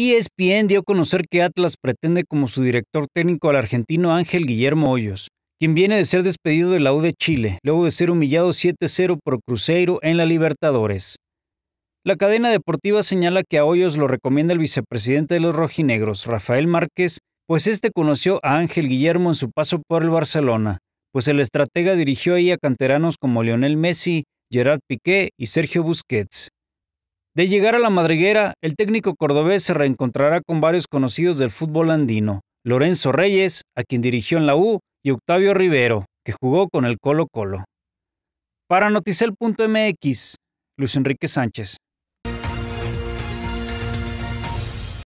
ESPN dio a conocer que Atlas pretende como su director técnico al argentino Ángel Guillermo Hoyos, quien viene de ser despedido de la U de Chile, luego de ser humillado 7-0 por Cruzeiro en la Libertadores. La cadena deportiva señala que a Hoyos lo recomienda el vicepresidente de los rojinegros, Rafael Márquez, pues este conoció a Ángel Guillermo en su paso por el Barcelona, pues el estratega dirigió ahí a canteranos como Lionel Messi, Gerard Piqué y Sergio Busquets. De llegar a la madriguera, el técnico cordobés se reencontrará con varios conocidos del fútbol andino. Lorenzo Reyes, a quien dirigió en la U, y Octavio Rivero, que jugó con el Colo Colo. Para Noticel.mx, Luis Enrique Sánchez.